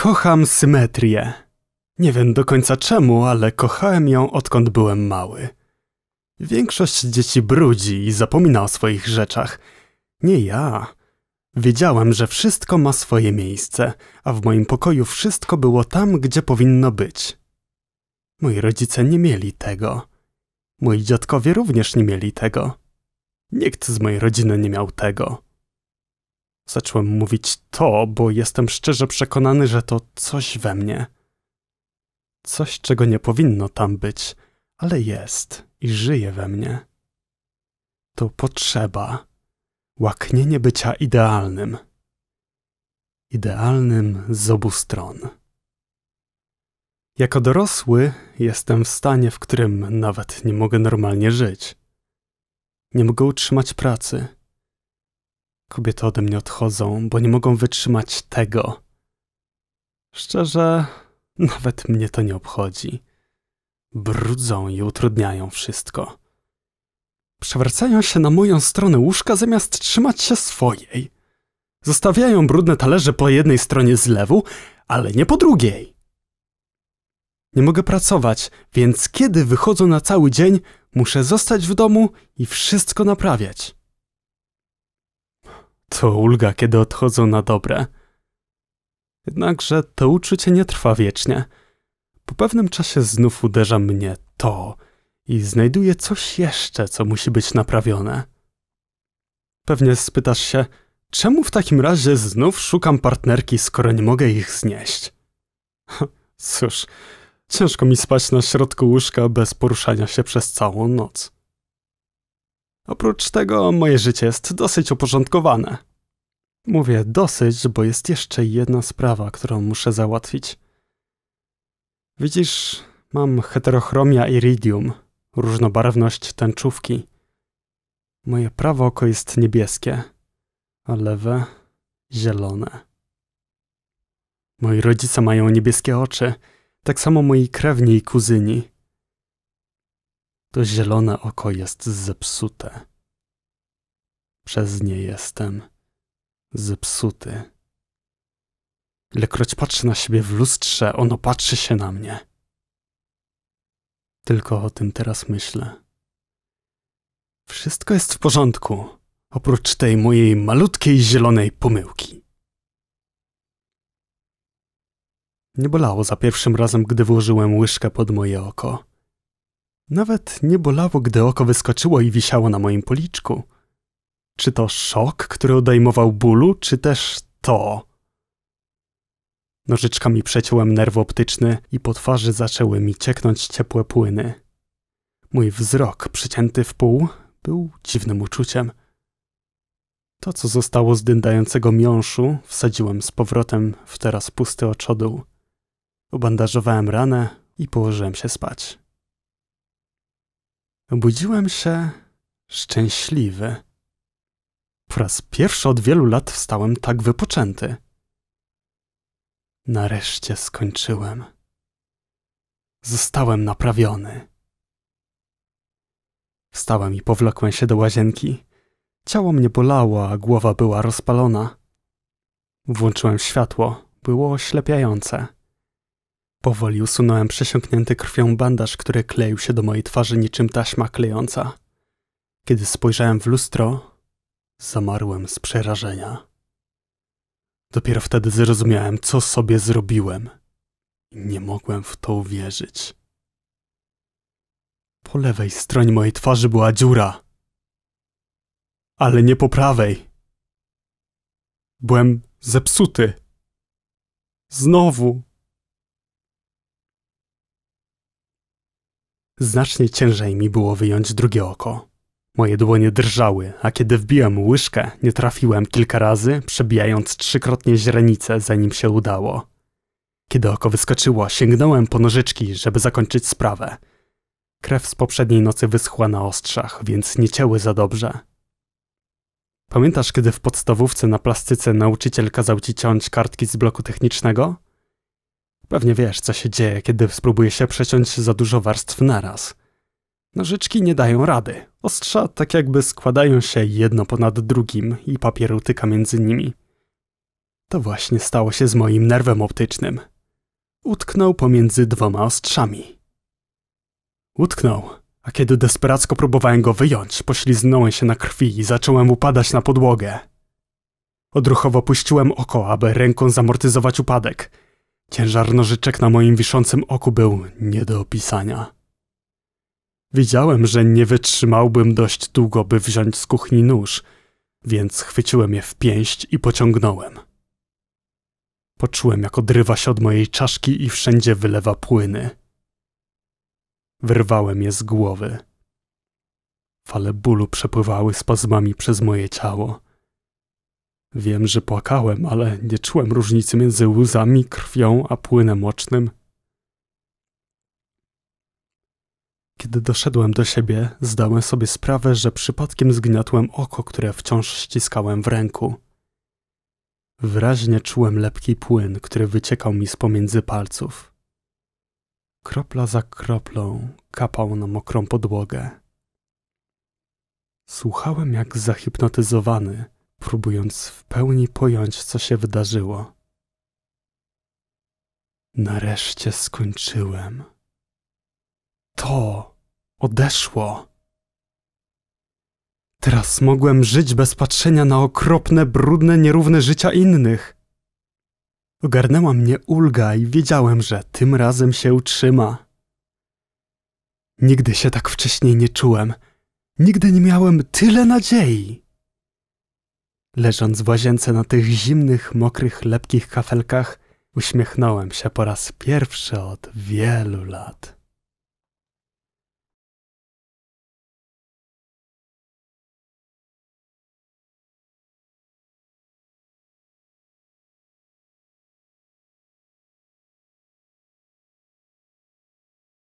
Kocham symetrię. Nie wiem do końca czemu, ale kochałem ją odkąd byłem mały. Większość dzieci brudzi i zapomina o swoich rzeczach. Nie ja. Wiedziałem, że wszystko ma swoje miejsce, a w moim pokoju wszystko było tam, gdzie powinno być. Moi rodzice nie mieli tego. Moi dziadkowie również nie mieli tego. Nikt z mojej rodziny nie miał tego. Zacząłem mówić to, bo jestem szczerze przekonany, że to coś we mnie. Coś, czego nie powinno tam być, ale jest i żyje we mnie. To potrzeba, łaknienie bycia idealnym. Idealnym z obu stron. Jako dorosły jestem w stanie, w którym nawet nie mogę normalnie żyć. Nie mogę utrzymać pracy Kobiety ode mnie odchodzą, bo nie mogą wytrzymać tego. Szczerze, nawet mnie to nie obchodzi. Brudzą i utrudniają wszystko. Przewracają się na moją stronę łóżka zamiast trzymać się swojej. Zostawiają brudne talerze po jednej stronie zlewu, ale nie po drugiej. Nie mogę pracować, więc kiedy wychodzą na cały dzień, muszę zostać w domu i wszystko naprawiać. To ulga, kiedy odchodzą na dobre. Jednakże to uczucie nie trwa wiecznie. Po pewnym czasie znów uderza mnie to i znajduję coś jeszcze, co musi być naprawione. Pewnie spytasz się, czemu w takim razie znów szukam partnerki, skoro nie mogę ich znieść? Cóż, ciężko mi spać na środku łóżka bez poruszania się przez całą noc. Oprócz tego moje życie jest dosyć uporządkowane. Mówię dosyć, bo jest jeszcze jedna sprawa, którą muszę załatwić. Widzisz, mam heterochromia iridium, różnobarwność tęczówki. Moje prawe oko jest niebieskie, a lewe zielone. Moi rodzice mają niebieskie oczy, tak samo moi krewni i kuzyni. To zielone oko jest zepsute. Przez nie jestem zepsuty. Ilekroć patrzę na siebie w lustrze, ono patrzy się na mnie. Tylko o tym teraz myślę. Wszystko jest w porządku, oprócz tej mojej malutkiej zielonej pomyłki. Nie bolało za pierwszym razem, gdy włożyłem łyżkę pod moje oko. Nawet nie bolało, gdy oko wyskoczyło i wisiało na moim policzku. Czy to szok, który odejmował bólu, czy też to? Nożyczkami przeciąłem nerw optyczny i po twarzy zaczęły mi cieknąć ciepłe płyny. Mój wzrok, przycięty w pół, był dziwnym uczuciem. To, co zostało z dyndającego miąższu, wsadziłem z powrotem w teraz pusty oczodół. Obandażowałem ranę i położyłem się spać. Obudziłem się szczęśliwy. Po raz pierwszy od wielu lat wstałem tak wypoczęty. Nareszcie skończyłem. Zostałem naprawiony. Wstałem i powlokłem się do łazienki. Ciało mnie bolało, a głowa była rozpalona. Włączyłem światło. Było oślepiające. Powoli usunąłem przesiąknięty krwią bandaż, który kleił się do mojej twarzy niczym taśma klejąca. Kiedy spojrzałem w lustro, zamarłem z przerażenia. Dopiero wtedy zrozumiałem, co sobie zrobiłem. Nie mogłem w to uwierzyć. Po lewej stronie mojej twarzy była dziura. Ale nie po prawej. Byłem zepsuty. Znowu. Znacznie ciężej mi było wyjąć drugie oko. Moje dłonie drżały, a kiedy wbiłem łyżkę, nie trafiłem kilka razy, przebijając trzykrotnie źrenicę, zanim się udało. Kiedy oko wyskoczyło, sięgnąłem po nożyczki, żeby zakończyć sprawę. Krew z poprzedniej nocy wyschła na ostrzach, więc nie cięły za dobrze. Pamiętasz, kiedy w podstawówce na plastyce nauczyciel kazał ci ciąć kartki z bloku technicznego? Pewnie wiesz, co się dzieje, kiedy spróbuje się przeciąć za dużo warstw naraz. Nożyczki nie dają rady. Ostrza tak jakby składają się jedno ponad drugim i papier utyka między nimi. To właśnie stało się z moim nerwem optycznym. Utknął pomiędzy dwoma ostrzami. Utknął, a kiedy desperacko próbowałem go wyjąć, pośliznąłem się na krwi i zacząłem upadać na podłogę. Odruchowo puściłem oko, aby ręką zamortyzować upadek – Ciężar nożyczek na moim wiszącym oku był nie do opisania. Widziałem, że nie wytrzymałbym dość długo, by wziąć z kuchni nóż, więc chwyciłem je w pięść i pociągnąłem. Poczułem, jak odrywa się od mojej czaszki i wszędzie wylewa płyny. Wyrwałem je z głowy. Fale bólu przepływały spazmami przez moje ciało. Wiem, że płakałem, ale nie czułem różnicy między łzami, krwią a płynem ocznym. Kiedy doszedłem do siebie, zdałem sobie sprawę, że przypadkiem zgniatłem oko, które wciąż ściskałem w ręku. Wyraźnie czułem lepki płyn, który wyciekał mi z pomiędzy palców. Kropla za kroplą kapał na mokrą podłogę. Słuchałem jak zahipnotyzowany – próbując w pełni pojąć, co się wydarzyło. Nareszcie skończyłem. To odeszło. Teraz mogłem żyć bez patrzenia na okropne, brudne, nierówne życia innych. Ogarnęła mnie ulga i wiedziałem, że tym razem się utrzyma. Nigdy się tak wcześniej nie czułem. Nigdy nie miałem tyle nadziei. Leżąc w łazience na tych zimnych, mokrych, lepkich kafelkach, uśmiechnąłem się po raz pierwszy od wielu lat.